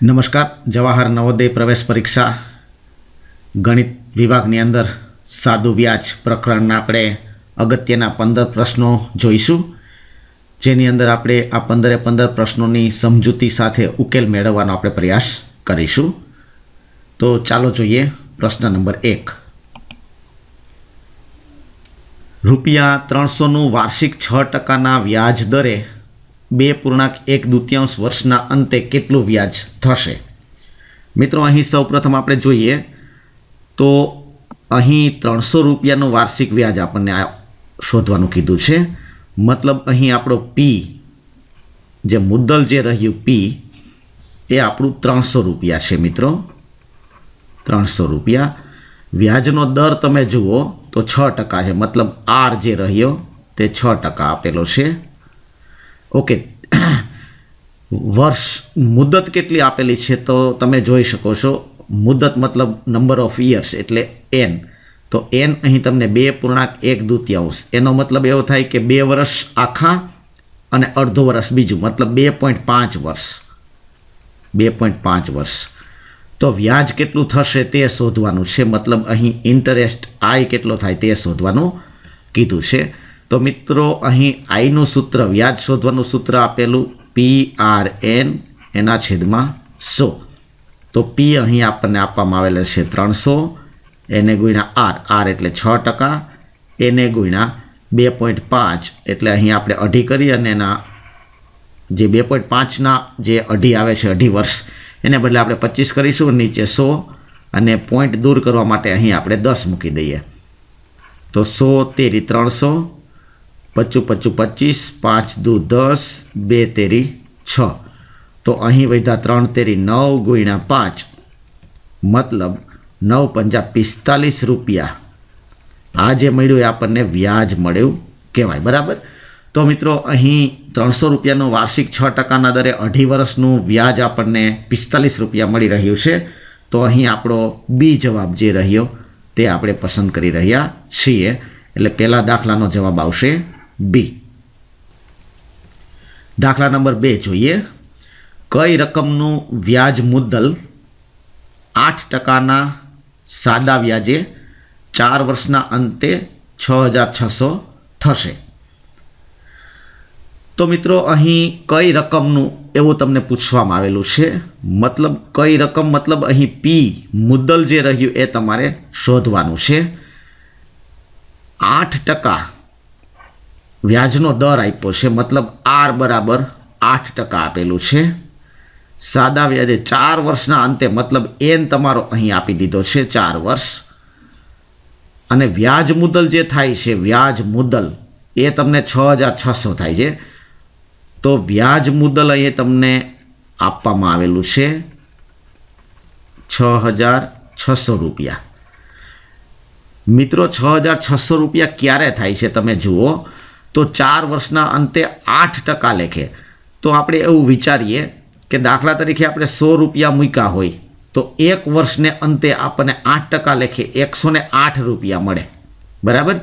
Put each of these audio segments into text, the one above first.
નમસ્કાર જવાહર નવોદય પ્રવેશ પરીક્ષા ગણિત વિભાગની અંદર સાદું વ્યાજ પ્રકરણના આપણે અગત્યના પંદર પ્રશ્નો જોઈશું જેની અંદર આપણે આ પંદરે પંદર પ્રશ્નોની સમજૂતી સાથે ઉકેલ મેળવવાનો આપણે પ્રયાસ કરીશું તો ચાલો જોઈએ પ્રશ્ન નંબર એક રૂપિયા ત્રણસોનું વાર્ષિક છ ટકાના વ્યાજ દરે બે પૂર્ણાંક એક દ્વિતીયાંશ વર્ષના અંતે કેટલું વ્યાજ થશે મિત્રો અહીં સૌપ્રથમ આપણે જોઈએ તો અહીં ત્રણસો રૂપિયાનું વાર્ષિક વ્યાજ આપણને આ શોધવાનું કીધું છે મતલબ અહીં આપણો પી જે મુદ્દલ જે રહ્યું પી એ આપણું ત્રણસો રૂપિયા છે મિત્રો ત્રણસો રૂપિયા વ્યાજનો દર તમે જુઓ તો છ ટકા છે મતલબ આર જે રહ્યો તે છ ટકા આપેલો છે ઓકે વર્ષ મુદત કેટલી આપેલી છે તો તમે જોઈ શકો છો મુદત મતલબ નંબર ઓફ યર્સ એટલે એન તો એન અહીં તમને બે પૂર્ણાંક એક દૂતિયાંશ એનો મતલબ એવો થાય કે બે વર્ષ આખા અને અડધો વર્ષ બીજું મતલબ બે પોઈન્ટ પાંચ વર્ષ બે પોઈન્ટ પાંચ વર્ષ તો વ્યાજ કેટલું થશે તે શોધવાનું છે મતલબ અહીં ઇન્ટરેસ્ટ આય કેટલો થાય તે શોધવાનું કીધું છે તો મિત્રો અહીં આઈનું સૂત્ર વ્યાજ શોધવાનું સૂત્ર આપેલું પી આર એન એના છેદમાં સો તો પી અહીં આપણને આપવામાં આવેલ છે ત્રણસો એને ગુણ્યા આર આર એટલે છ ટકા એને ગુણ્યા બે પોઈન્ટ પાંચ એટલે અહીં આપણે અઢી કરી અને એના જે બે પોઈન્ટ પાંચના જે અઢી આવે છે અઢી વર્ષ એને બદલે આપણે પચીસ કરીશું નીચે સો અને પોઈન્ટ દૂર કરવા માટે અહીં આપણે દસ મૂકી દઈએ તો સો તેરી ત્રણસો પચ્ચું પચ્ચું પચીસ પાંચ દૂ દસ બે તેરી છ તો અહીં વધ્યા ત્રણ તેરી નવ ગુણ્યા પાંચ મતલબ નવ પંજા પિસ્તાલીસ રૂપિયા આ જે મળ્યું એ આપણને વ્યાજ મળ્યું કહેવાય બરાબર તો મિત્રો અહીં ત્રણસો રૂપિયાનું વાર્ષિક છ ટકાના દરે અઢી વર્ષનું વ્યાજ આપણને પિસ્તાલીસ રૂપિયા મળી રહ્યું છે તો અહીં આપણો બી જવાબ જે રહ્યો તે આપણે પસંદ કરી રહ્યા છીએ એટલે પહેલાં દાખલાનો જવાબ આવશે બી દાખલા નંબર બે જોઈએ કઈ રકમનું વ્યાજ મુદ્દલ આઠ ટકાના સાદા વ્યાજે ચાર વર્ષના અંતે છ હજાર છસો થશે તો મિત્રો અહીં કઈ રકમનું એવું તમને પૂછવામાં આવેલું છે મતલબ કઈ રકમ મતલબ અહીં પી મુદ્દલ જે રહ્યું એ તમારે શોધવાનું છે આઠ ટકા વ્યાજનો દર આપ્યો છે મતલબ આર બરાબર આઠ ટકા આપેલું છે સાદા વ્યાજે ચાર વર્ષના અંતે મતલબ એન તમારો અહીં આપી દીધો છે ચાર વર્ષ અને વ્યાજ મુદ્દલ જે થાય છે વ્યાજ મુદ્દલ એ તમને છ હજાર છસો થાય છે તો વ્યાજ મુદ્દલ અહીં તમને આપવામાં આવેલું છે છ હજાર છસો રૂપિયા મિત્રો છ હજાર છસો રૂપિયા ક્યારે થાય છે તમે જુઓ તો ચાર વર્ષના અંતે આઠ ટકા લેખે તો આપણે એવું વિચારીએ કે દાખલા તરીકે આપણે સો રૂપિયા મૂક્યા હોય તો એક વર્ષને અંતે આપણને આઠ ટકા લેખે એકસો આઠ રૂપિયા મળે બરાબર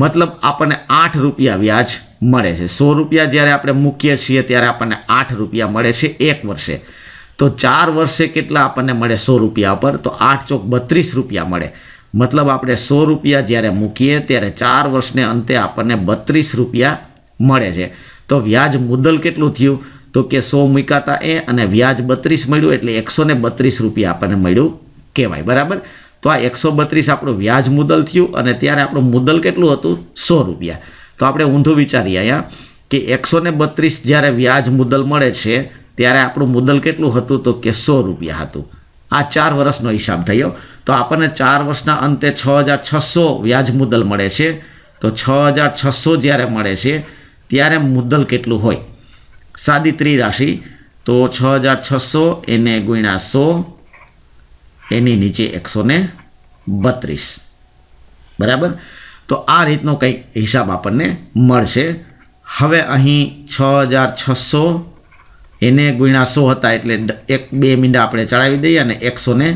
મતલબ આપણને આઠ રૂપિયા વ્યાજ મળે છે સો રૂપિયા જ્યારે આપણે મૂકીએ છીએ ત્યારે આપણને આઠ રૂપિયા મળે છે એક વર્ષે તો ચાર વર્ષે કેટલા આપણને મળે સો રૂપિયા પર તો આઠ ચોક બત્રીસ રૂપિયા મળે મતલબ આપણે સો રૂપિયા જ્યારે મૂકીએ ત્યારે ચાર વર્ષને અંતે આપણને બત્રીસ રૂપિયા મળે છે તો વ્યાજ મુદ્દલ કેટલું થયું તો કે સો મૂકાતા એ અને વ્યાજ બત્રીસ મળ્યું એટલે એકસો ને બત્રીસ રૂપિયા આપણને મળ્યું કહેવાય બરાબર તો આ એકસો બત્રીસ આપણું વ્યાજ મુદ્દલ થયું અને ત્યારે આપણું મુદ્દલ કેટલું હતું સો રૂપિયા તો આપણે ઊંધું વિચારીએ અહીંયા કે એકસો ને બત્રીસ જ્યારે વ્યાજ મુદ્દલ મળે છે ત્યારે આપણું મુદ્દલ કેટલું હતું તો કે સો રૂપિયા હતું આ ચાર વર્ષનો હિસાબ થયો તો આપણને ચાર વર્ષના અંતે છ હજાર છસો વ્યાજ મુદ્દલ મળે છે તો છ હજાર છસો જ્યારે મળે છે ત્યારે મુદ્દલ કેટલું હોય સાદી ત્રિ રાશિ તો છ હજાર છસો એને ગુણ્યા સો એની નીચે એકસો બત્રીસ બરાબર તો આ રીતનો કંઈક હિસાબ આપણને મળશે હવે અહીં છ હજાર છસો એને ગુણ્યા સો હતા એટલે એક બે મીંડા આપણે ચડાવી દઈએ અને એકસો ને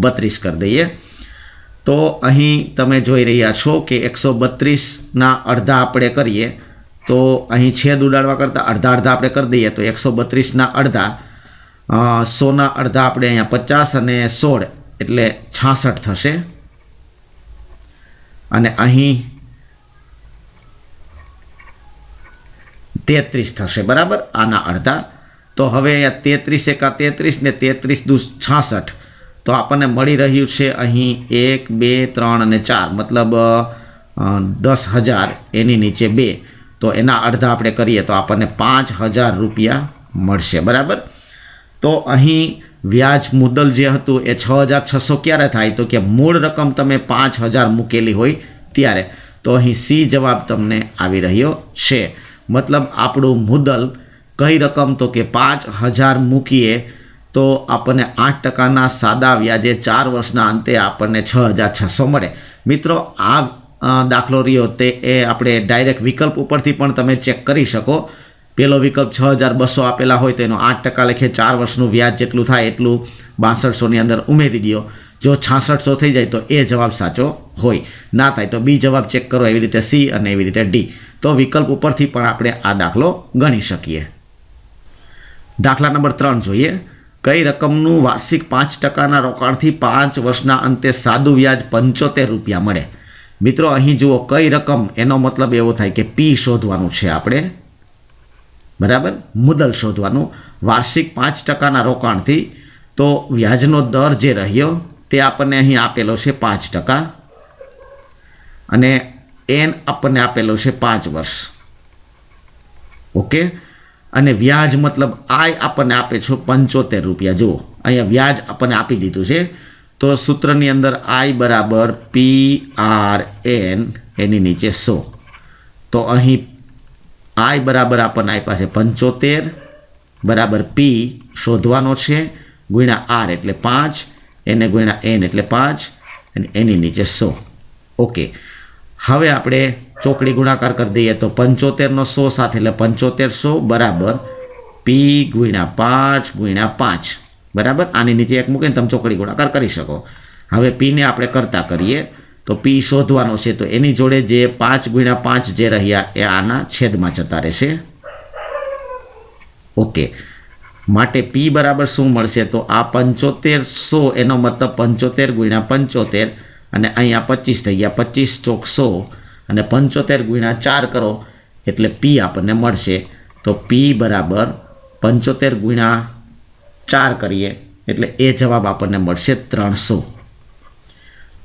બત્રીસ કરી દઈએ તો અહીં તમે જોઈ રહ્યા છો કે એકસો બત્રીસના અડધા આપણે કરીએ તો અહીં છેદ ઉડાડવા કરતાં અડધા અડધા આપણે કરી દઈએ તો એકસો બત્રીસના અડધા સોના અડધા આપણે અહીંયા પચાસ અને સોળ એટલે છાસઠ થશે અને અહીં તેત્રીસ થશે બરાબર આના અડધા તો હવે અહીંયા તેત્રીસ એકા તેત્રીસ ને તેત્રીસ દુ છાસઠ તો આપણને મળી રહ્યું છે અહીં એક બે ત્રણ અને ચાર મતલબ દસ હજાર એની નીચે બે તો એના અડધા આપણે કરીએ તો આપણને પાંચ હજાર રૂપિયા મળશે બરાબર તો અહીં વ્યાજ મુદ્દલ જે હતું એ છ હજાર છસો ક્યારે થાય તો કે મૂળ રકમ તમે પાંચ હજાર મૂકેલી હોય ત્યારે તો અહીં સી જવાબ તમને આવી રહ્યો છે મતલબ આપણું મુદ્દલ કઈ રકમ તો કે પાંચ હજાર મૂકીએ તો આપણને આઠ ટકાના સાદા વ્યાજે ચાર વર્ષના અંતે આપણને છ હજાર છસો મળે મિત્રો આ દાખલો રહ્યો તે એ આપણે ડાયરેક્ટ વિકલ્પ ઉપરથી પણ તમે ચેક કરી શકો પહેલો વિકલ્પ છ હજાર બસો આપેલા હોય તો એનો આઠ ટકા લેખે ચાર વર્ષનું વ્યાજ જેટલું થાય એટલું બાસઠસોની અંદર ઉમેરી દો જો છાસઠસો થઈ જાય તો એ જવાબ સાચો હોય ના થાય તો બી જવાબ ચેક કરો એવી રીતે સી અને એવી રીતે ડી તો વિકલ્પ ઉપરથી પણ આપણે આ દાખલો ગણી શકીએ દાખલા નંબર ત્રણ જોઈએ કઈ રકમનું વાર્ષિક પાંચ ટકાના રોકાણથી પાંચ વર્ષના અંતે સાદું વ્યાજ પંચોતેર રૂપિયા મળે મિત્રો અહીં જુઓ કઈ રકમ એનો મતલબ એવો થાય કે પી શોધવાનું છે આપણે બરાબર મુદલ શોધવાનું વાર્ષિક પાંચ ટકાના રોકાણથી તો વ્યાજનો દર જે રહ્યો તે આપણને અહીં આપેલો છે પાંચ ટકા અને એન આપણને આપેલો છે પાંચ વર્ષ ઓકે અને વ્યાજ મતલબ આય આપણને આપે છો પંચોતેર રૂપિયા જુઓ અહીંયા વ્યાજ આપણને આપી દીધું છે તો સૂત્રની અંદર આય બરાબર પી આર એન એની નીચે સો તો અહીં આય બરાબર આપણને આપ્યા છે પંચોતેર બરાબર પી શોધવાનો છે ગુણ્યા આર એટલે પાંચ એને ગુણ્યા એન એટલે પાંચ અને એની નીચે સો ઓકે હવે આપણે ચોકડી ગુણાકાર કરી દઈએ તો પંચોતેરનો સો સાથે એટલે પંચોતેર સો બરાબર પી ગુણ્યા પાંચ ગુણ્યા પાંચ બરાબર આની નીચે એક મૂકીને તમે ચોકડી ગુણાકાર કરી શકો હવે પીને આપણે કરતા કરીએ તો પી શોધવાનો છે તો એની જોડે જે પાંચ ગુણ્યા પાંચ જે રહ્યા એ આના છેદમાં જતા રહેશે ઓકે માટે પી બરાબર શું મળશે તો આ પંચોતેર સો એનો મતલબ પંચોતેર ગુણ્યા પંચોતેર અને અહીંયા પચીસ થઈ ગયા પચીસ ચોક સો અને પંચોતેર ગુણ્યા ચાર કરો એટલે પી આપણને મળશે તો પી બરાબર પંચોતેર ગુણ્યા ચાર કરીએ એટલે એ જવાબ આપણને મળશે ત્રણસો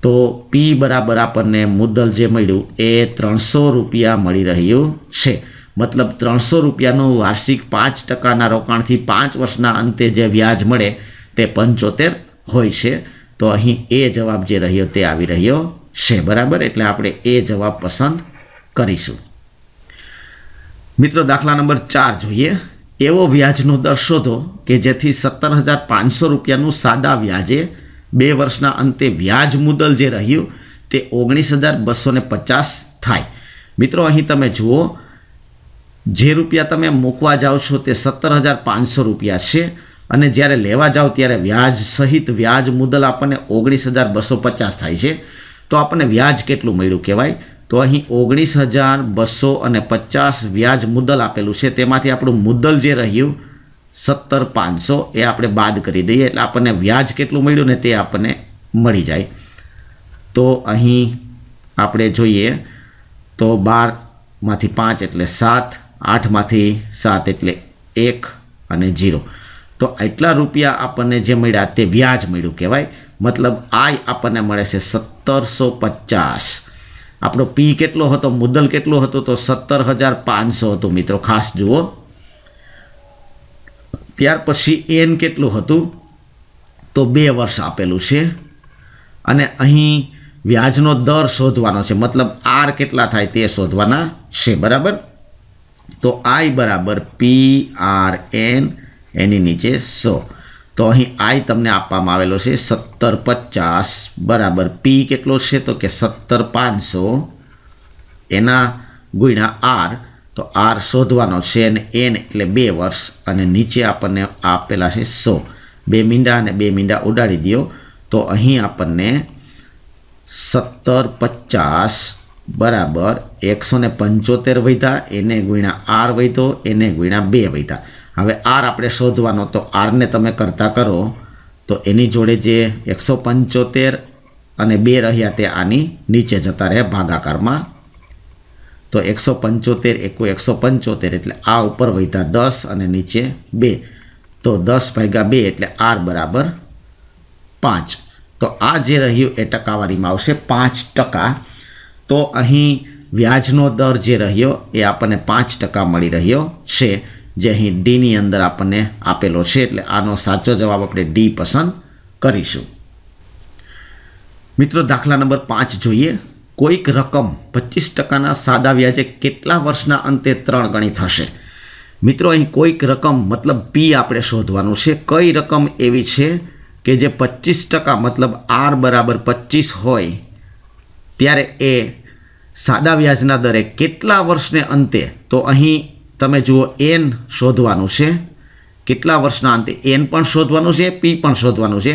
તો પી બરાબર આપણને મુદ્દલ જે મળ્યું એ ત્રણસો રૂપિયા મળી રહ્યું છે મતલબ ત્રણસો રૂપિયાનું વાર્ષિક પાંચ ટકાના રોકાણથી પાંચ વર્ષના અંતે જે વ્યાજ મળે તે પંચોતેર હોય છે તો અહીં એ જવાબ જે રહ્યો તે આવી રહ્યો છે બરાબર એટલે આપણે એ જવાબ પસંદ કરીશું મિત્રો દાખલા નંબર ચાર જોઈએ એવો વ્યાજનો દર શોધો કે જેથી સત્તર હજાર પાંચસો રૂપિયાનું સાદા વ્યાજે બે વર્ષના અંતે વ્યાજ મુદલ જે રહ્યું તે ઓગણીસ હજાર બસો પચાસ થાય મિત્રો અહીં તમે જુઓ જે રૂપિયા તમે મૂકવા જાઓ છો તે સત્તર હજાર પાંચસો રૂપિયા છે અને જ્યારે લેવા જાઓ ત્યારે વ્યાજ સહિત વ્યાજ મુદલ આપણને ઓગણીસ હજાર બસો પચાસ થાય છે તો આપણને વ્યાજ કેટલું મળ્યું કહેવાય તો અહીં ઓગણીસ હજાર બસો અને પચાસ વ્યાજ મુદ્દલ આપેલું છે તેમાંથી આપણું મુદ્દલ જે રહ્યું સત્તર પાંચસો એ આપણે બાદ કરી દઈએ એટલે આપણને વ્યાજ કેટલું મળ્યું ને તે આપણને મળી જાય તો અહીં આપણે જોઈએ તો બારમાંથી પાંચ એટલે સાત આઠમાંથી સાત એટલે એક અને જીરો તો આટલા રૂપિયા આપણને જે મળ્યા તે વ્યાજ મળ્યું કહેવાય મતલબ આઈ આપણને મળે છે સત્તરસો પચાસ આપણો પી કેટલો હતો મુદ્દલ કેટલો હતો તો સત્તર હજાર પાંચસો હતું મિત્રો ખાસ જુઓ ત્યાર પછી એન કેટલું હતું તો બે વર્ષ આપેલું છે અને અહીં વ્યાજનો દર શોધવાનો છે મતલબ આર કેટલા થાય તે શોધવાના છે બરાબર તો આઈ બરાબર પી આર એન એની નીચે સો તો અહીં આઈ તમને આપવામાં આવેલો છે સત્તર પચાસ બરાબર પી કેટલો છે તો કે સત્તર પાંચસો એના ગુણ્યા આર તો આર શોધવાનો છે અને એન એટલે બે વર્ષ અને નીચે આપણને આપેલા છે સો બે મીંડા અને બે મીંડા ઉડાડી દો તો અહીં આપણને સત્તર પચાસ બરાબર એકસો ને પંચોતેર વધ્યા એને ગુણ્યા આર વધ્યો એને ગુણ્યા બે વધ્યા હવે આર આપણે શોધવાનો તો આરને તમે કરતા કરો તો એની જોડે જે એકસો પંચોતેર અને બે રહ્યા તે આની નીચે જતા રહે ભાગાકારમાં તો એકસો પંચોતેર એકુ એકસો પંચોતેર એટલે આ ઉપર વહીતા દસ અને નીચે બે તો દસ ભાગ્યા બે એટલે આર બરાબર પાંચ તો આ જે રહ્યું એ ટકાવારીમાં આવશે પાંચ ટકા તો અહીં વ્યાજનો દર જે રહ્યો એ આપણને પાંચ ટકા મળી રહ્યો છે જે અહીં ડીની અંદર આપણને આપેલો છે એટલે આનો સાચો જવાબ આપણે ડી પસંદ કરીશું મિત્રો દાખલા નંબર પાંચ જોઈએ કોઈક રકમ પચીસ ટકાના સાદા વ્યાજે કેટલા વર્ષના અંતે ત્રણ ગણી થશે મિત્રો અહીં કોઈક રકમ મતલબ પી આપણે શોધવાનું છે કઈ રકમ એવી છે કે જે પચીસ ટકા મતલબ આર બરાબર પચીસ હોય ત્યારે એ સાદા વ્યાજના દરે કેટલા વર્ષને અંતે તો અહીં તમે જુઓ એન શોધવાનું છે કેટલા વર્ષના અંતે એન પણ શોધવાનું છે પી પણ શોધવાનું છે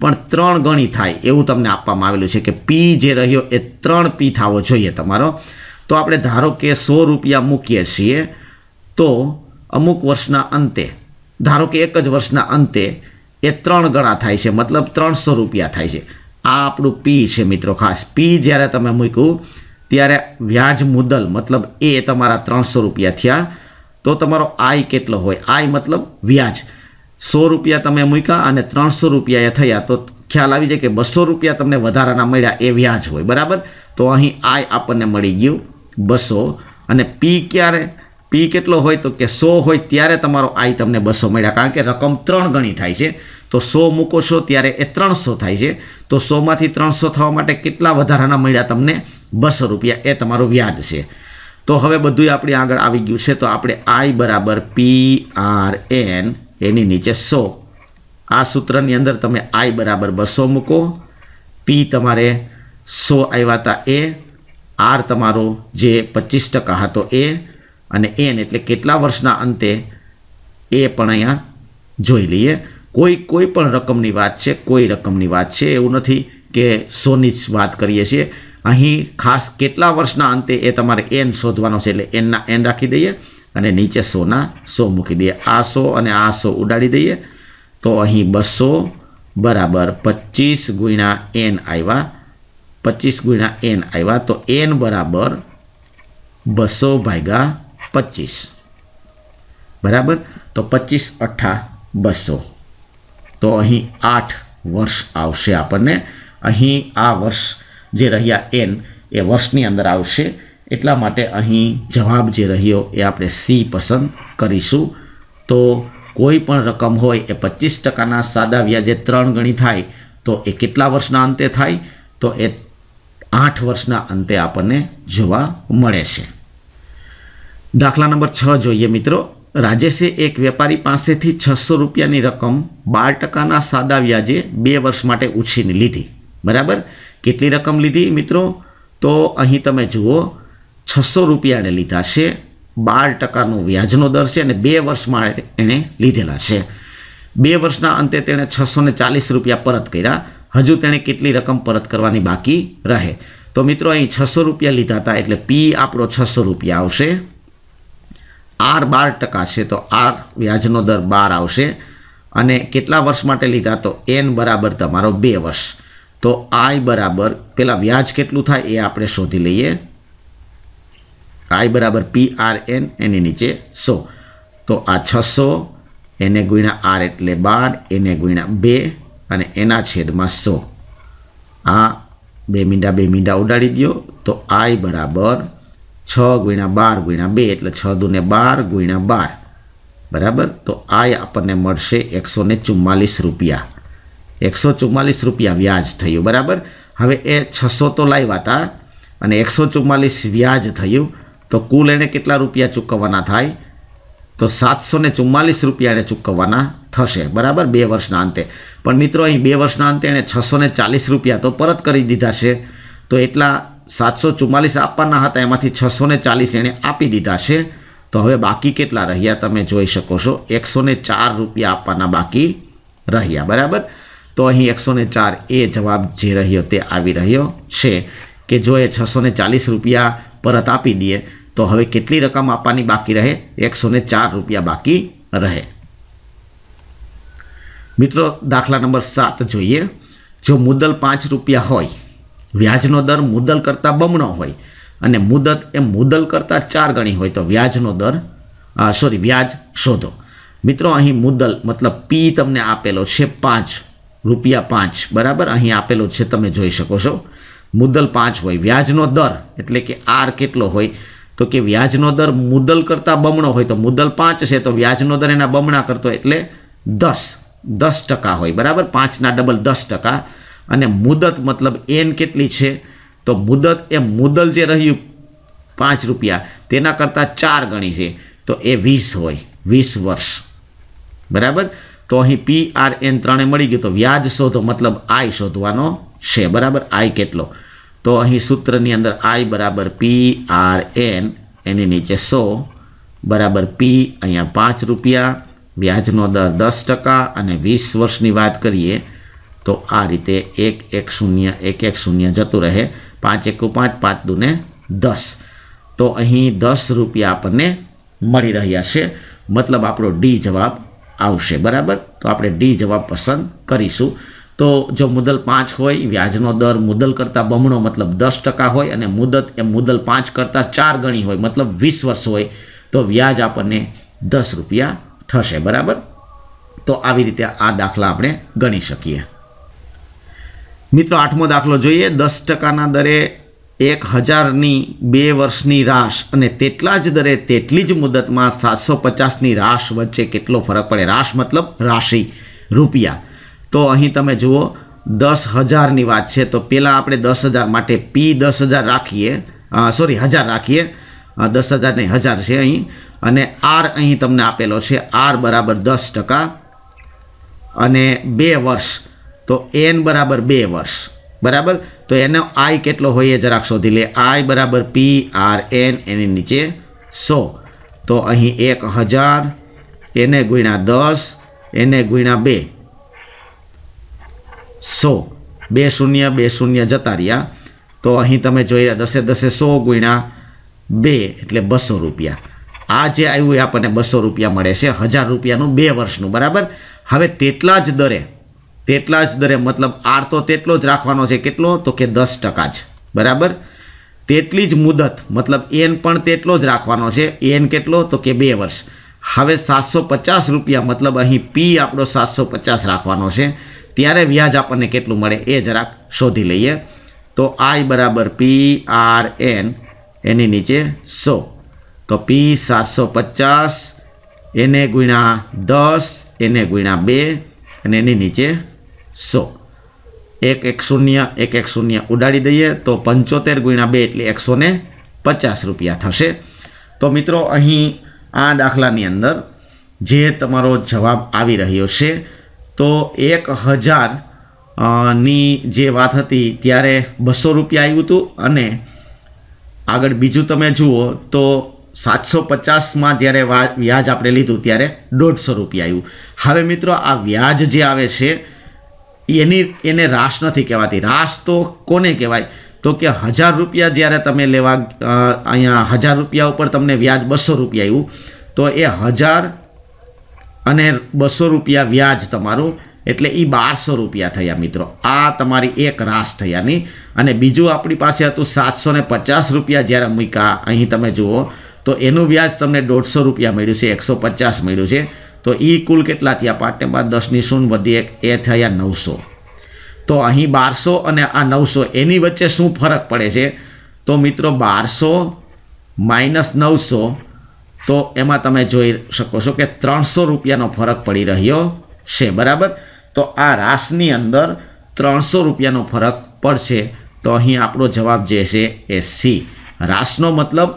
પણ ત્રણ ગણી થાય એવું તમને આપવામાં આવેલું છે કે પી જે રહ્યો એ ત્રણ પી થવો જોઈએ તમારો તો આપણે ધારો કે સો રૂપિયા મૂકીએ છીએ તો અમુક વર્ષના અંતે ધારો કે એક જ વર્ષના અંતે એ ત્રણ ગણા થાય છે મતલબ ત્રણસો રૂપિયા થાય છે આ આપણું પી છે મિત્રો ખાસ પી જ્યારે તમે મૂક્યું ત્યારે વ્યાજ મુદ્દલ મતલબ એ તમારા ત્રણસો રૂપિયા થયા તો તમારો આય કેટલો હોય આય મતલબ વ્યાજ સો રૂપિયા તમે મૂક્યા અને ત્રણસો રૂપિયા એ થયા તો ખ્યાલ આવી જાય કે બસો રૂપિયા તમને વધારાના મળ્યા એ વ્યાજ હોય બરાબર તો અહીં આય આપણને મળી ગયું બસો અને પી ક્યારે પી કેટલો હોય તો કે સો હોય ત્યારે તમારો આય તમને બસો મળ્યા કારણ કે રકમ ત્રણ ગણી થાય છે તો સો મૂકો છો ત્યારે એ ત્રણસો થાય છે તો સોમાંથી ત્રણસો થવા માટે કેટલા વધારાના મળ્યા તમને બસો રૂપિયા એ તમારું વ્યાજ છે તો હવે બધું આપણે આગળ આવી ગયું છે તો આપણે આઈ બરાબર પી આર એન એની નીચે સો આ સૂત્રની અંદર તમે આઈ બરાબર બસો મૂકો પી તમારે સો આવ્યા હતા એ આર તમારો જે પચીસ ટકા હતો એ અને એન એટલે કેટલા વર્ષના અંતે એ પણ અહીંયા જોઈ લઈએ કોઈ કોઈ પણ રકમની વાત છે કોઈ રકમની વાત છે એવું નથી કે સોની જ વાત કરીએ છીએ અહીં ખાસ કેટલા વર્ષના અંતે એ તમારે એન શોધવાનો છે એટલે એનના એન રાખી દઈએ અને નીચે સોના સો મૂકી દઈએ આ સો અને આ સો ઉડાડી દઈએ તો અહીં બસો બરાબર પચીસ ગુણ્યા એન આવ્યા પચીસ ગુણ્યા એન આવ્યા તો એન બરાબર બસો ભાગ્યા પચીસ બરાબર તો પચીસ અઠ્ઠા બસો તો અહીં આઠ વર્ષ આવશે આપણને અહીં આ વર્ષ જે રહ્યા એન એ વર્ષની અંદર આવશે એટલા માટે અહીં જવાબ જે રહ્યો એ આપણે સી પસંદ કરીશું તો કોઈ પણ રકમ હોય એ પચીસ ટકાના સાદા વ્યાજે ત્રણ ગણી થાય તો એ કેટલા વર્ષના અંતે થાય તો એ આઠ વર્ષના અંતે આપણને જોવા મળે છે દાખલા નંબર છ જોઈએ મિત્રો રાજેશે એક વેપારી પાસેથી છસો રૂપિયાની રકમ બાર ટકાના સાદા વ્યાજે બે વર્ષ માટે ઉછીની લીધી બરાબર કેટલી રકમ લીધી મિત્રો તો અહીં તમે જુઓ છસો રૂપિયાને લીધા છે બાર ટકાનો વ્યાજનો દર છે અને બે વર્ષ માટે એણે લીધેલા છે બે વર્ષના અંતે તેણે છસો ને ચાલીસ રૂપિયા પરત કર્યા હજુ તેણે કેટલી રકમ પરત કરવાની બાકી રહે તો મિત્રો અહીં છસો રૂપિયા લીધા હતા એટલે પી આપણો છસો રૂપિયા આવશે આર બાર ટકા છે તો આર વ્યાજનો દર બાર આવશે અને કેટલા વર્ષ માટે લીધા તો એન બરાબર તમારો બે વર્ષ તો આઈ બરાબર પહેલાં વ્યાજ કેટલું થાય એ આપણે શોધી લઈએ આઈ બરાબર પી આર એન એની નીચે સો તો આ છસો એને ગુણ્યા આર એટલે બાર એને ગુણ્યા બે અને એના છેદમાં સો આ બે મીંડા બે મીંડા ઉડાડી દો તો આઈ બરાબર છ ગુણ્યા બાર ગુણ્યા બે એટલે છ દુને બાર ગુણ્યા બાર બરાબર તો આય આપણને મળશે એકસો ને ચુમ્માલીસ રૂપિયા એકસો ચુમ્માલીસ રૂપિયા વ્યાજ થયું બરાબર હવે એ છસો તો લાવ્યા હતા અને એકસો ચુમ્માલીસ વ્યાજ થયું તો કુલ એણે કેટલા રૂપિયા ચૂકવવાના થાય તો સાતસો ને ચુમ્માલીસ રૂપિયા એણે ચૂકવવાના થશે બરાબર બે વર્ષના અંતે પણ મિત્રો અહીં બે વર્ષના અંતે એણે છસો ને ચાલીસ રૂપિયા તો પરત કરી દીધા છે તો એટલા સાતસો ચુમ્માલીસ આપવાના હતા એમાંથી છસો ને ચાલીસ એણે આપી દીધા છે તો હવે બાકી કેટલા રહ્યા તમે જોઈ શકો છો એકસો ચાર રૂપિયા આપવાના બાકી રહ્યા બરાબર તો અહીં એકસો ને ચાર એ જવાબ જે રહ્યો તે આવી રહ્યો છે કે જો એ છસો ને ચાલીસ રૂપિયા પરત આપી દઈએ તો હવે કેટલી રકમ આપવાની બાકી રહે એકસો ને ચાર રૂપિયા બાકી રહે મિત્રો દાખલા નંબર સાત જોઈએ જો મુદ્દલ પાંચ રૂપિયા હોય વ્યાજનો દર મુદ્દલ કરતાં બમણો હોય અને મુદત એ મુદ્દલ કરતાં ચાર ગણી હોય તો વ્યાજનો દર સોરી વ્યાજ શોધો મિત્રો અહીં મુદ્દલ મતલબ પી તમને આપેલો છે પાંચ રૂપિયા પાંચ બરાબર અહીં આપેલો છે તમે જોઈ શકો છો મુદ્દલ પાંચ હોય વ્યાજનો દર એટલે કે આર કેટલો હોય તો કે વ્યાજનો દર મુદ્દલ કરતાં બમણો હોય તો મુદ્દલ પાંચ છે તો વ્યાજનો દર એના બમણા કરતો એટલે દસ દસ ટકા હોય બરાબર પાંચના ડબલ દસ ટકા અને મુદત મતલબ એન કેટલી છે તો મુદત એ મુદ્દલ જે રહ્યું પાંચ રૂપિયા તેના કરતાં ચાર ગણી છે તો એ વીસ હોય વીસ વર્ષ બરાબર તો અહીં પી આર એન ત્રણે મળી ગયું તો વ્યાજ શોધો મતલબ આઈ શોધવાનો છે બરાબર આઈ કેટલો તો અહીં સૂત્રની અંદર આઈ બરાબર પી આર એન એની નીચે સો બરાબર પી અહીંયા પાંચ રૂપિયા વ્યાજનો દર દસ ટકા અને વીસ વર્ષની વાત કરીએ તો આ રીતે એક એક શૂન્ય એક એક શૂન્ય જતું રહે પાંચ એકુ પાંચ પાંચ દુને દસ તો અહીં દસ રૂપિયા આપણને મળી રહ્યા છે મતલબ આપણો ડી જવાબ આવશે બરાબર તો આપણે ડી જવાબ પસંદ કરીશું તો જો મુદલ પાંચ હોય વ્યાજનો દર મુદલ કરતાં બમણો મતલબ દસ ટકા હોય અને મુદત એ મુદલ પાંચ કરતાં ચાર ગણી હોય મતલબ વીસ વર્ષ હોય તો વ્યાજ આપણને દસ રૂપિયા થશે બરાબર તો આવી રીતે આ દાખલા આપણે ગણી શકીએ મિત્રો આઠમો દાખલો જોઈએ દસ ટકાના દરે એક હજારની બે વર્ષની રાશ અને તેટલા જ દરે તેટલી જ મુદતમાં સાતસો પચાસની રાશ વચ્ચે કેટલો ફરક પડે રાશ મતલબ રાશિ રૂપિયા તો અહીં તમે જુઓ દસ હજારની વાત છે તો પહેલાં આપણે દસ હજાર માટે પી દસ હજાર રાખીએ સોરી હજાર રાખીએ દસ હજાર નહીં હજાર છે અહીં અને આર અહીં તમને આપેલો છે આર બરાબર દસ ટકા અને બે વર્ષ તો એન બરાબર બે વર્ષ બરાબર તો એનો આઈ કેટલો હોય એ જરાક શોધી લે આઈ બરાબર પી આર એન એની નીચે સો તો અહીં એક હજાર એને ગુણ્યા દસ એને ગુણ્યા બે સો બે શૂન્ય બે શૂન્ય જતા રહ્યા તો અહીં તમે જોઈ રહ્યા દસે દસે સો ગુણ્યા બે એટલે બસો રૂપિયા આ જે આવ્યું એ આપણને બસો રૂપિયા મળે છે હજાર રૂપિયાનું બે વર્ષનું બરાબર હવે તેટલા જ દરે તેટલા જ દરે મતલબ આર તો તેટલો જ રાખવાનો છે કેટલો તો કે દસ ટકા જ બરાબર તેટલી જ મુદત મતલબ એન પણ તેટલો જ રાખવાનો છે એન કેટલો તો કે બે વર્ષ હવે સાતસો પચાસ રૂપિયા મતલબ અહીં પી આપણો સાતસો પચાસ રાખવાનો છે ત્યારે વ્યાજ આપણને કેટલું મળે એ જરાક શોધી લઈએ તો આઈ બરાબર પી આર એન એની નીચે સો તો પી સાતસો પચાસ એને ગુણ્યા દસ એને ગુણ્યા બે અને એની નીચે સો એક એક શૂન્ય એક એક શૂન્ય ઉડાડી દઈએ તો પંચોતેર ગુણ્યા બે એટલે એકસો ને પચાસ રૂપિયા થશે તો મિત્રો અહીં આ દાખલાની અંદર જે તમારો જવાબ આવી રહ્યો છે તો એક હજાર ની જે વાત હતી ત્યારે બસો રૂપિયા આવ્યું હતું અને આગળ બીજું તમે જુઓ તો સાતસો પચાસમાં જ્યારે વ્યાજ આપણે લીધું ત્યારે દોઢસો રૂપિયા આવ્યું હવે મિત્રો આ વ્યાજ જે આવે છે એની એને રાશ નથી કહેવાતી રાશ તો કોને કહેવાય તો કે હજાર રૂપિયા જ્યારે તમે લેવા અહીંયા હજાર રૂપિયા ઉપર તમને વ્યાજ બસો રૂપિયા આવ્યું તો એ હજાર અને બસો રૂપિયા વ્યાજ તમારું એટલે એ બારસો રૂપિયા થયા મિત્રો આ તમારી એક રાસ થયાની અને બીજું આપણી પાસે હતું સાતસો ને પચાસ રૂપિયા જ્યારે મૂક્યા અહીં તમે જુઓ તો એનું વ્યાજ તમને દોઢસો રૂપિયા મળ્યું છે એકસો પચાસ મળ્યું છે તો એ કુલ કેટલા થયા પાંચને બાદ દસની શૂન વધી એક એ થયા નવસો તો અહીં બારસો અને આ નવસો એની વચ્ચે શું ફરક પડે છે તો મિત્રો બારસો માઇનસ નવસો તો એમાં તમે જોઈ શકો છો કે ત્રણસો રૂપિયાનો ફરક પડી રહ્યો છે બરાબર તો આ રાસની અંદર ત્રણસો રૂપિયાનો ફરક પડશે તો અહીં આપણો જવાબ જે છે એ સી રાસનો મતલબ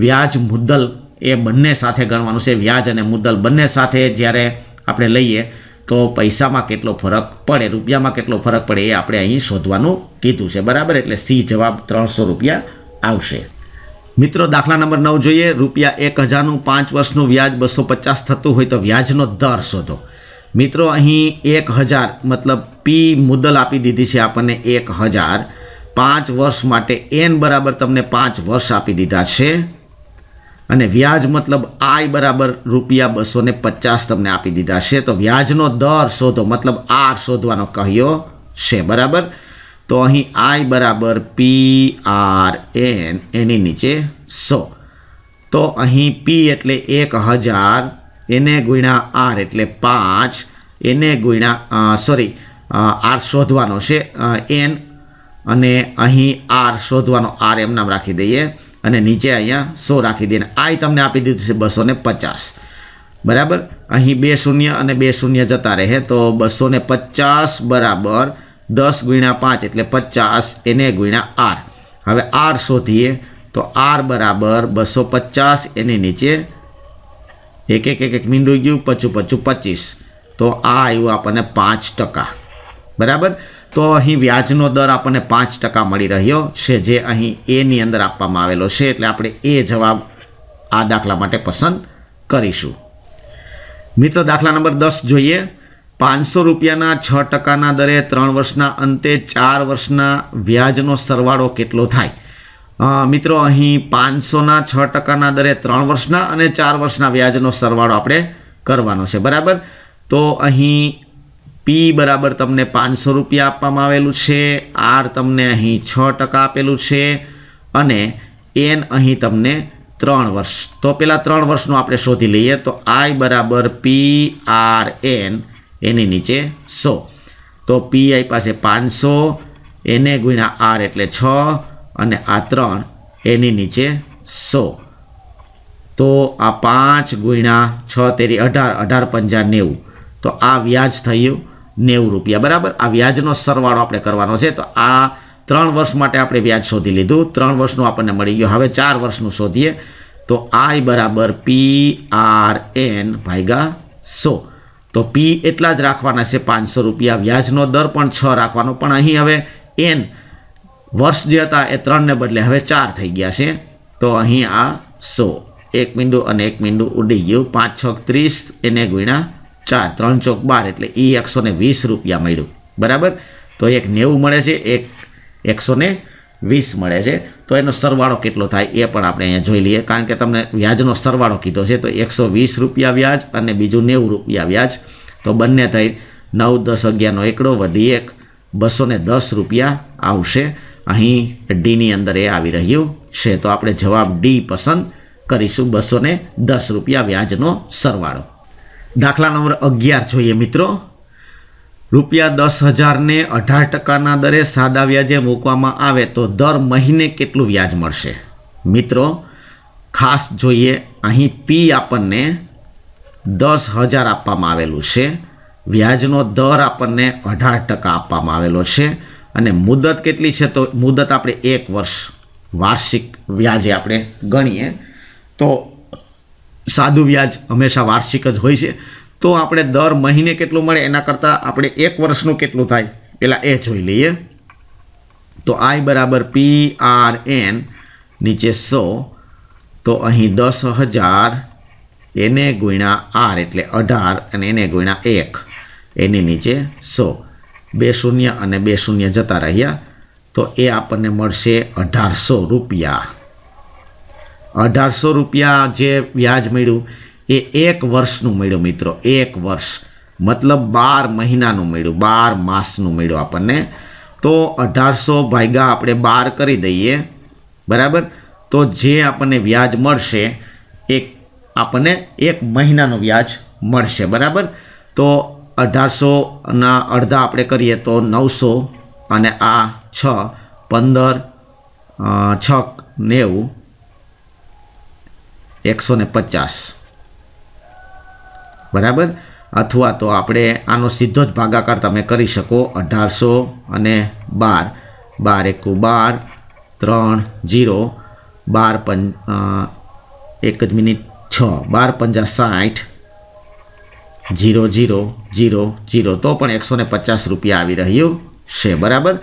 વ્યાજ મુદ્દલ એ બંને સાથે ગણવાનું છે વ્યાજ અને મુદ્દલ બંને સાથે જ્યારે આપણે લઈએ તો પૈસામાં કેટલો ફરક પડે રૂપિયામાં કેટલો ફરક પડે એ આપણે અહીં શોધવાનું કીધું છે બરાબર એટલે સી જવાબ ત્રણસો રૂપિયા આવશે મિત્રો દાખલા નંબર નવ જોઈએ રૂપિયા એક હજારનું પાંચ વર્ષનું વ્યાજ બસો પચાસ થતું હોય તો વ્યાજનો દર શોધો મિત્રો અહીં એક હજાર મતલબ પી મુદ્દલ આપી દીધી છે આપણને એક હજાર પાંચ વર્ષ માટે એન બરાબર તમને પાંચ વર્ષ આપી દીધા છે અને વ્યાજ મતલબ આય બરાબર રૂપિયા બસો ને પચાસ તમને આપી દીધા છે તો વ્યાજનો દર શોધો મતલબ આર શોધવાનો કહ્યો છે બરાબર તો અહીં આય બરાબર પી આર એન એની નીચે સો તો અહીં પી એટલે એક હજાર એને ગુણ્યા આર એટલે પાંચ એને ગુણ્યા સોરી આર શોધવાનો છે એન અને અહીં આર શોધવાનો આર એમ નામ રાખી દઈએ અને નીચે અહીંયા સો રાખી દઈને આઈ તમને આપી દીધું છે બસો પચાસ બરાબર અહીં બે શૂન્ય અને બે શૂન્ય જતા રહે તો બસો પચાસ બરાબર દસ ગુણ્યા પાંચ એટલે પચાસ એને ગુણ્યા આર હવે આર શોધીએ તો આર બરાબર બસો પચાસ એની નીચે એક એક એક એક મીંડું ગયું પચું પચું પચીસ તો આ આવ્યું આપણને પાંચ ટકા બરાબર તો અહીં વ્યાજનો દર આપણને પાંચ ટકા મળી રહ્યો છે જે અહીં એની અંદર આપવામાં આવેલો છે એટલે આપણે એ જવાબ આ દાખલા માટે પસંદ કરીશું મિત્રો દાખલા નંબર દસ જોઈએ પાંચસો રૂપિયાના છ ટકાના દરે ત્રણ વર્ષના અંતે ચાર વર્ષના વ્યાજનો સરવાળો કેટલો થાય મિત્રો અહીં પાંચસોના છ ટકાના દરે ત્રણ વર્ષના અને ચાર વર્ષના વ્યાજનો સરવાળો આપણે કરવાનો છે બરાબર તો અહીં પી બરાબર તમને પાંચસો રૂપિયા આપવામાં આવેલું છે આર તમને અહીં છ ટકા આપેલું છે અને એન અહીં તમને ત્રણ વર્ષ તો પેલા ત્રણ વર્ષનું આપણે શોધી લઈએ તો આઈ બરાબર પી આર એન એની નીચે સો તો પી આઈ પાસે પાંચસો એને ગુણ્યા આર એટલે છ અને આ ત્રણ એની નીચે સો તો આ પાંચ ગુણ્યા છ તેરી અઢાર અઢાર પંજા નેવું તો આ વ્યાજ થયું નેવું રૂપિયા બરાબર આ વ્યાજનો સરવાળો આપણે કરવાનો છે તો આ ત્રણ વર્ષ માટે આપણે વ્યાજ શોધી લીધું ત્રણ વર્ષનું આપણને મળી ગયું હવે ચાર વર્ષનું શોધીએ તો આઈ બરાબર પી આર એન ભાઈગા સો તો પી એટલા જ રાખવાના છે પાંચસો રૂપિયા વ્યાજનો દર પણ છ રાખવાનો પણ અહીં હવે એન વર્ષ જે હતા એ ત્રણને બદલે હવે ચાર થઈ ગયા છે તો અહીં આ સો એક બિંદુ અને એક બિંદુ ઉડી ગયું પાંચ છ ત્રીસ એને ગુણ્યા ચાર ત્રણ ચોક બાર એટલે એ એકસો ને વીસ રૂપિયા મળ્યું બરાબર તો એક નેવું મળે છે એક એકસો ને વીસ મળે છે તો એનો સરવાળો કેટલો થાય એ પણ આપણે અહીંયા જોઈ લઈએ કારણ કે તમને વ્યાજનો સરવાળો કીધો છે તો એકસો વીસ રૂપિયા વ્યાજ અને બીજું નેવું રૂપિયા વ્યાજ તો બંને થઈ નવ દસ અગિયારનો એકડો વધી એક બસો ને દસ રૂપિયા આવશે અહીં ડીની અંદર એ આવી રહ્યું છે તો આપણે જવાબ ડી પસંદ કરીશું બસો દસ રૂપિયા વ્યાજનો સરવાળો દાખલા નંબર અગિયાર જોઈએ મિત્રો રૂપિયા દસ હજારને અઢાર ટકાના દરે સાદા વ્યાજે મૂકવામાં આવે તો દર મહિને કેટલું વ્યાજ મળશે મિત્રો ખાસ જોઈએ અહીં પી આપણને દસ હજાર આપવામાં આવેલું છે વ્યાજનો દર આપણને અઢાર ટકા આપવામાં આવેલો છે અને મુદત કેટલી છે તો મુદત આપણે એક વર્ષ વાર્ષિક વ્યાજે આપણે ગણીએ તો સાદું વ્યાજ હંમેશા વાર્ષિક જ હોય છે તો આપણે દર મહિને કેટલું મળે એના કરતાં આપણે એક વર્ષનું કેટલું થાય પહેલાં એ જોઈ લઈએ તો આઈ બરાબર પી આર એન નીચે સો તો અહીં દસ હજાર એને ગુણ્યા આર એટલે અઢાર અને એને ગુણ્યા એક એની નીચે સો બે શૂન્ય અને બે શૂન્ય જતા રહ્યા તો એ આપણને મળશે અઢારસો રૂપિયા અઢારસો રૂપિયા જે વ્યાજ મળ્યું એ એક વર્ષનું મળ્યું મિત્રો એક વર્ષ મતલબ બાર મહિનાનું મળ્યું બાર માસનું મળ્યું આપણને તો અઢારસો ભાગ્યા આપણે બાર કરી દઈએ બરાબર તો જે આપણને વ્યાજ મળશે એ આપણને એક મહિનાનું વ્યાજ મળશે બરાબર તો અઢારસોના અડધા આપણે કરીએ તો નવસો અને આ છ પંદર છ નેવું એકસો ને પચાસ બરાબર અથવા તો આપણે આનો સીધો જ ભાગાકાર તમે કરી શકો અઢારસો અને બાર બાર એકું બાર ત્રણ જીરો બાર પં એક જ મિનિટ છ બાર પંજા સાઠ જીરો જીરો જીરો જીરો તો પણ એકસો પચાસ રૂપિયા આવી રહ્યું છે બરાબર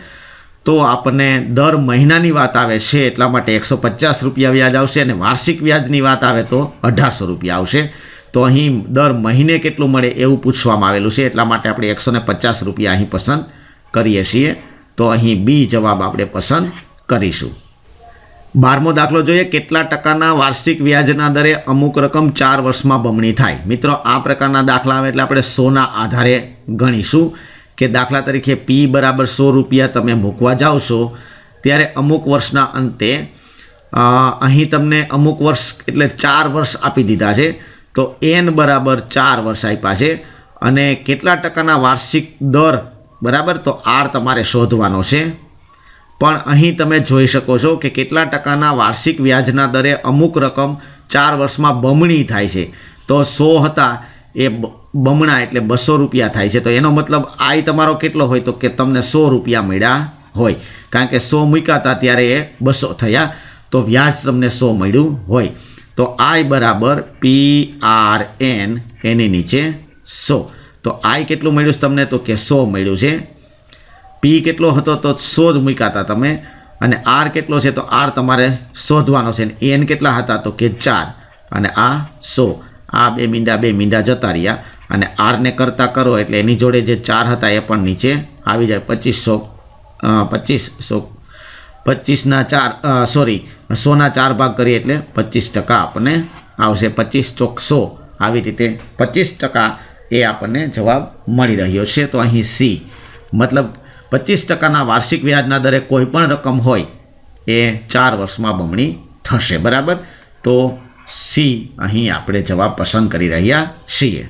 તો આપણને દર મહિનાની વાત આવે છે એટલા માટે એકસો પચાસ રૂપિયા વ્યાજ આવશે અને વાર્ષિક વ્યાજની વાત આવે તો અઢારસો રૂપિયા આવશે તો અહીં દર મહિને કેટલું મળે એવું પૂછવામાં આવેલું છે એટલા માટે આપણે એકસો ને પચાસ રૂપિયા અહીં પસંદ કરીએ છીએ તો અહીં બી જવાબ આપણે પસંદ કરીશું બારમો દાખલો જોઈએ કેટલા ટકાના વાર્ષિક વ્યાજના દરે અમુક રકમ ચાર વર્ષમાં બમણી થાય મિત્રો આ પ્રકારના દાખલા આવે એટલે આપણે સોના આધારે ગણીશું કે દાખલા તરીકે પી બરાબર સો રૂપિયા તમે મૂકવા જાઓ છો ત્યારે અમુક વર્ષના અંતે અહીં તમને અમુક વર્ષ એટલે ચાર વર્ષ આપી દીધા છે તો એન બરાબર ચાર વર્ષ આપ્યા છે અને કેટલા ટકાના વાર્ષિક દર બરાબર તો આર તમારે શોધવાનો છે પણ અહીં તમે જોઈ શકો છો કે કેટલા ટકાના વાર્ષિક વ્યાજના દરે અમુક રકમ ચાર વર્ષમાં બમણી થાય છે તો સો હતા એ બમણા એટલે બસો રૂપિયા થાય છે તો એનો મતલબ આઈ તમારો કેટલો હોય તો કે તમને સો રૂપિયા મળ્યા હોય કારણ કે સો મૂકાતા ત્યારે એ બસો થયા તો વ્યાજ તમને સો મળ્યું હોય તો આય બરાબર પી આર એન એની નીચે સો તો આઈ કેટલું મળ્યું છે તમને તો કે સો મળ્યું છે પી કેટલો હતો તો સો જ મૂકાતા તમે અને આર કેટલો છે તો આર તમારે શોધવાનો છે એન કેટલા હતા તો કે ચાર અને આ સો આ બે મીંડા બે મીંડા જતા રહ્યા અને આરને કરતા કરો એટલે એની જોડે જે ચાર હતા એ પણ નીચે આવી જાય પચીસો પચીસો પચીસના ચાર સોરી સોના ચાર ભાગ કરીએ એટલે પચીસ ટકા આપણને આવશે પચીસ ચોકસો આવી રીતે પચીસ ટકા એ આપણને જવાબ મળી રહ્યો છે તો અહીં સી મતલબ પચીસ ટકાના વાર્ષિક વ્યાજના દરે કોઈ પણ રકમ હોય એ ચાર વર્ષમાં બમણી થશે બરાબર તો સી અહીં આપણે જવાબ પસંદ કરી રહ્યા છીએ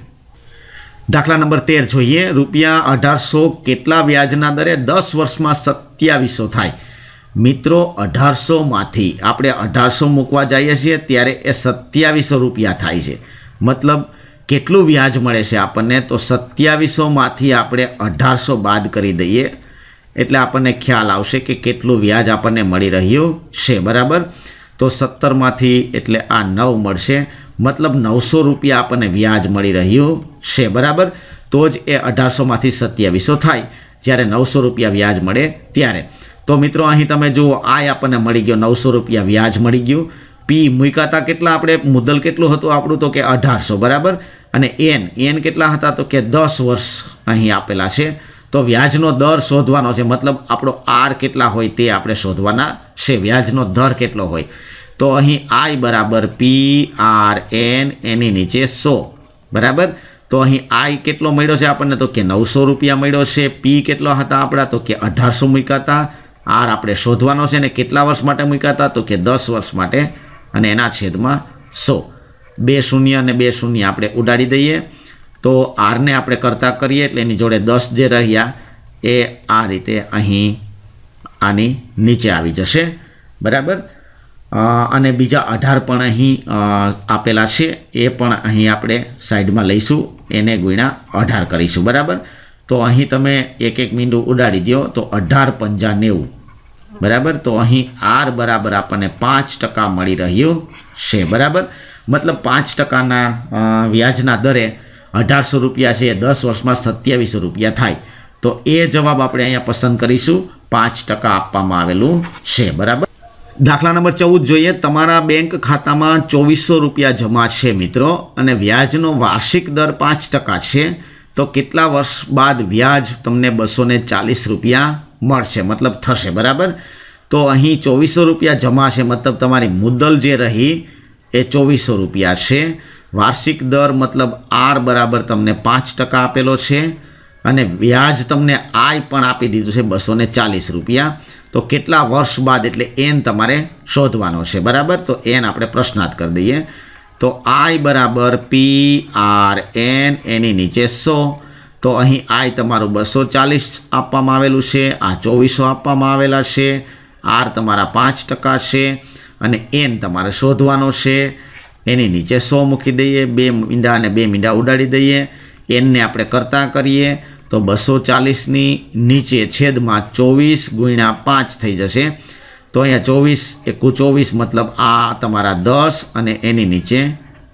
દાખલા નંબર તેર જોઈએ રૂપિયા અઢારસો કેટલા વ્યાજના દરે દસ વર્ષમાં સત્યાવીસો થાય મિત્રો અઢારસોમાંથી આપણે અઢારસો મૂકવા જઈએ છીએ ત્યારે એ સત્યાવીસો રૂપિયા થાય છે મતલબ કેટલું વ્યાજ મળે છે આપણને તો સત્યાવીસોમાંથી આપણે અઢારસો બાદ કરી દઈએ એટલે આપણને ખ્યાલ આવશે કે કેટલું વ્યાજ આપણને મળી રહ્યું છે બરાબર તો સત્તરમાંથી એટલે આ નવ મળશે મતલબ નવસો રૂપિયા આપણને વ્યાજ મળી રહ્યું છે બરાબર તો જ એ અઢારસોમાંથી સત્યાવીસો થાય જ્યારે નવસો રૂપિયા વ્યાજ મળે ત્યારે તો મિત્રો અહીં તમે જુઓ આય આપણને મળી ગયો નવસો રૂપિયા વ્યાજ મળી ગયું પી મૂકાતા કેટલા આપણે મુદ્દલ કેટલું હતું આપણું તો કે અઢારસો બરાબર અને એન એન કેટલા હતા તો કે દસ વર્ષ અહીં આપેલા છે તો વ્યાજનો દર શોધવાનો છે મતલબ આપણો આર કેટલા હોય તે આપણે શોધવાના છે વ્યાજનો દર કેટલો હોય તો અહીં આઈ બરાબર પી આર એન એની નીચે સો બરાબર તો અહીં આઈ કેટલો મળ્યો છે આપણને તો કે નવસો રૂપિયા મળ્યો છે પી કેટલા હતા આપણા તો કે અઢારસો મૂક્યા હતા આર આપણે શોધવાનો છે ને કેટલા વર્ષ માટે મૂક્યા હતા તો કે દસ વર્ષ માટે અને એના છેદમાં સો બે શૂન્ય અને બે શૂન્ય આપણે ઉડાડી દઈએ તો આરને આપણે કરતાં કરીએ એટલે એની જોડે દસ જે રહ્યા એ આ રીતે અહીં આની નીચે આવી જશે બરાબર અને બીજા અઢાર પણ અહીં આપેલા છે એ પણ અહીં આપણે સાઈડમાં લઈશું એને ગુણ્યા અઢાર કરીશું બરાબર તો અહીં તમે એક એક મીંડું ઉડાડી દો તો અઢાર પંજા નેવું બરાબર તો અહીં આર બરાબર આપણને પાંચ ટકા મળી રહ્યું છે બરાબર મતલબ પાંચ ટકાના વ્યાજના દરે અઢારસો રૂપિયા છે દસ વર્ષમાં સત્યાવીસો રૂપિયા થાય તો એ જવાબ આપણે અહીંયા પસંદ કરીશું પાંચ ટકા આપવામાં આવેલું છે બરાબર દાખલા નંબર ચૌદ જોઈએ તમારા બેંક ખાતામાં ચોવીસો રૂપિયા જમા છે મિત્રો અને વ્યાજનો વાર્ષિક દર પાંચ ટકા છે તો કેટલા વર્ષ બાદ વ્યાજ તમને બસો ચાલીસ રૂપિયા મળશે મતલબ થશે બરાબર તો અહીં ચોવીસો રૂપિયા જમા છે મતલબ તમારી મુદ્દલ જે રહી એ ચોવીસો રૂપિયા છે વાર્ષિક દર મતલબ આર બરાબર તમને પાંચ ટકા આપેલો છે અને વ્યાજ તમને આય પણ આપી દીધું છે બસો ચાલીસ રૂપિયા તો કેટલા વર્ષ બાદ એટલે એન તમારે શોધવાનો છે બરાબર તો એન આપણે પ્રશ્નાર્થ કરી દઈએ તો આઈ બરાબર પી આર એન એની નીચે સો તો અહીં આઈ તમારું બસો ચાલીસ આપવામાં આવેલું છે આ ચોવીસો આપવામાં આવેલા છે આર તમારા પાંચ ટકા છે અને એન તમારે શોધવાનો છે એની નીચે સો મૂકી દઈએ બે મીંડા અને બે મીંડા ઉડાડી દઈએ એનને આપણે કરતા કરીએ તો બસો ચાલીસની નીચે છેદમાં ચોવીસ ગુણ્યા પાંચ થઈ જશે તો અહીંયા ચોવીસ એકુ ચોવીસ મતલબ આ તમારા દસ અને એની નીચે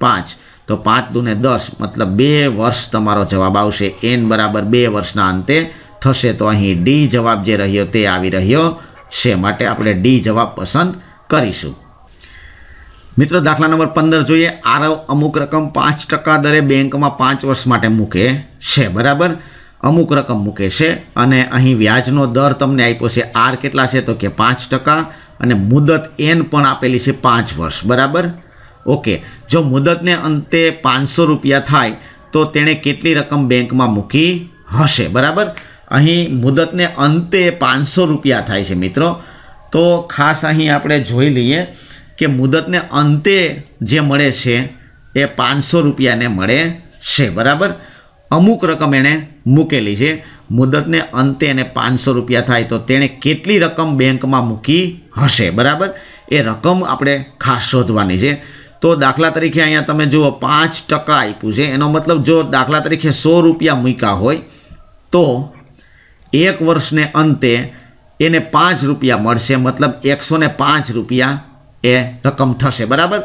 પાંચ તો પાંચ દુને દસ મતલબ બે વર્ષ તમારો જવાબ આવશે એન બરાબર બે વર્ષના અંતે થશે તો અહીં ડી જવાબ જે રહ્યો તે આવી રહ્યો છે માટે આપણે ડી જવાબ પસંદ કરીશું મિત્રો દાખલા નંબર પંદર જોઈએ આરવ અમુક રકમ પાંચ ટકા દરે બેંકમાં પાંચ વર્ષ માટે મૂકે છે બરાબર અમુક રકમ મૂકે છે અને અહીં વ્યાજનો દર તમને આપ્યો છે આર કેટલા છે તો કે પાંચ ટકા અને મુદત એન પણ આપેલી છે પાંચ વર્ષ બરાબર ઓકે જો મુદતને અંતે પાંચસો રૂપિયા થાય તો તેણે કેટલી રકમ બેંકમાં મૂકી હશે બરાબર અહીં મુદતને અંતે પાંચસો રૂપિયા થાય છે મિત્રો તો ખાસ અહીં આપણે જોઈ લઈએ કે મુદતને અંતે જે મળે છે એ પાંચસો રૂપિયાને મળે છે બરાબર અમુક રકમ એણે મૂકેલી છે મુદતને અંતે એને પાંચસો રૂપિયા થાય તો તેણે કેટલી રકમ બેંકમાં મૂકી હશે બરાબર એ રકમ આપણે ખાસ શોધવાની છે તો દાખલા તરીકે અહીંયા તમે જુઓ પાંચ ટકા આપ્યું છે એનો મતલબ જો દાખલા તરીકે સો રૂપિયા મૂક્યા હોય તો એક વર્ષને અંતે એને પાંચ રૂપિયા મળશે મતલબ એકસો ને પાંચ રૂપિયા એ રકમ થશે બરાબર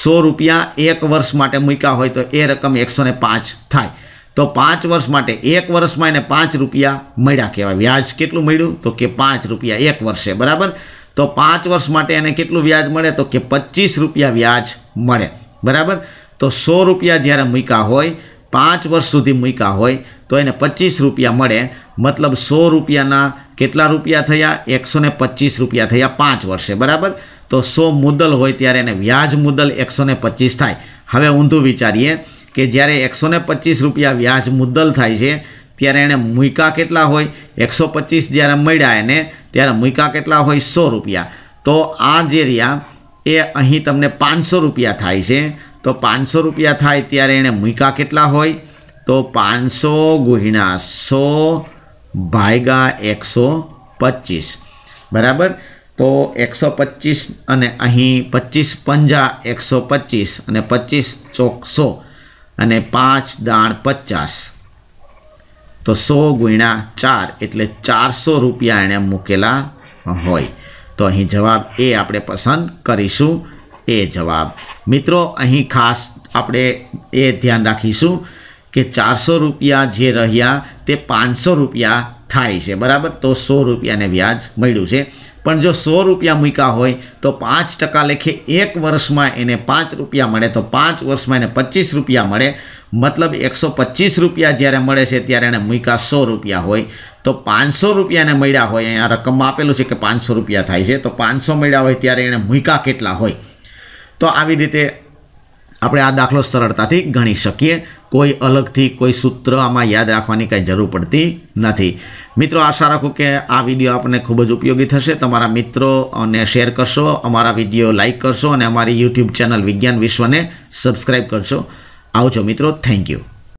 સો રૂપિયા એક વર્ષ માટે મૂક્યા હોય તો એ રકમ એકસો ને પાંચ થાય તો પાંચ વર્ષ માટે એક વર્ષમાં એને પાંચ રૂપિયા મળ્યા કહેવાય વ્યાજ કેટલું મળ્યું તો કે પાંચ રૂપિયા એક વર્ષે બરાબર તો પાંચ વર્ષ માટે એને કેટલું વ્યાજ મળે તો કે પચીસ રૂપિયા વ્યાજ મળે બરાબર તો સો રૂપિયા જ્યારે મૂક્યા હોય પાંચ વર્ષ સુધી મૂક્યા હોય તો એને પચીસ રૂપિયા મળે મતલબ સો રૂપિયાના કેટલા રૂપિયા થયા એકસો ને પચીસ રૂપિયા થયા પાંચ વર્ષે બરાબર તો સો મુદ્દલ હોય ત્યારે એને વ્યાજ મુદ્દલ એકસો ને પચીસ થાય હવે ઊંધું વિચારીએ કે જ્યારે એકસો ને પચીસ રૂપિયા વ્યાજ મુદ્દલ થાય છે ત્યારે એણે મૂકા કેટલા હોય એકસો પચીસ જ્યારે મળ્યા એને ત્યારે મૂકા કેટલા હોય સો રૂપિયા તો આ જે રહ્યા એ અહીં તમને પાંચસો રૂપિયા થાય છે તો પાંચસો રૂપિયા થાય ત્યારે એણે મૂકા કેટલા હોય તો પાંચસો ગુહિણા સો ભાયગા એકસો પચીસ બરાબર તો એકસો પચીસ અને અહીં પચીસ પંજા એકસો પચીસ અને પચીસ ચોકસો અને પાંચ દાણ પચાસ તો સો ગુણ્યા ચાર એટલે ચારસો રૂપિયા એણે મૂકેલા હોય તો અહીં જવાબ એ આપણે પસંદ કરીશું એ જવાબ મિત્રો અહીં ખાસ આપણે એ ધ્યાન રાખીશું કે ચારસો રૂપિયા જે રહ્યા તે પાંચસો રૂપિયા થાય છે બરાબર તો સો રૂપિયાને વ્યાજ મળ્યું છે પણ જો સો રૂપિયા મૂક્યા હોય તો પાંચ ટકા લેખે એક વર્ષમાં એને પાંચ રૂપિયા મળે તો પાંચ વર્ષમાં એને પચીસ રૂપિયા મળે મતલબ એકસો પચીસ રૂપિયા જ્યારે મળે છે ત્યારે એને મૂક્યા સો રૂપિયા હોય તો પાંચસો રૂપિયાને મળ્યા હોય અહીંયા રકમમાં આપેલું છે કે પાંચસો રૂપિયા થાય છે તો પાંચસો મળ્યા હોય ત્યારે એણે મૂક્યા કેટલા હોય તો આવી રીતે આપણે આ દાખલો સરળતાથી ગણી શકીએ કોઈ અલગથી કોઈ સૂત્ર આમાં યાદ રાખવાની કાંઈ જરૂર પડતી નથી મિત્રો આશા રાખું કે આ વિડીયો આપણને ખૂબ જ ઉપયોગી થશે તમારા મિત્રો અને શેર કરશો અમારા વિડીયો લાઇક કરશો અને અમારી યુટ્યુબ ચેનલ વિજ્ઞાન વિશ્વને સબસ્ક્રાઈબ કરશો આવજો મિત્રો થેન્ક યુ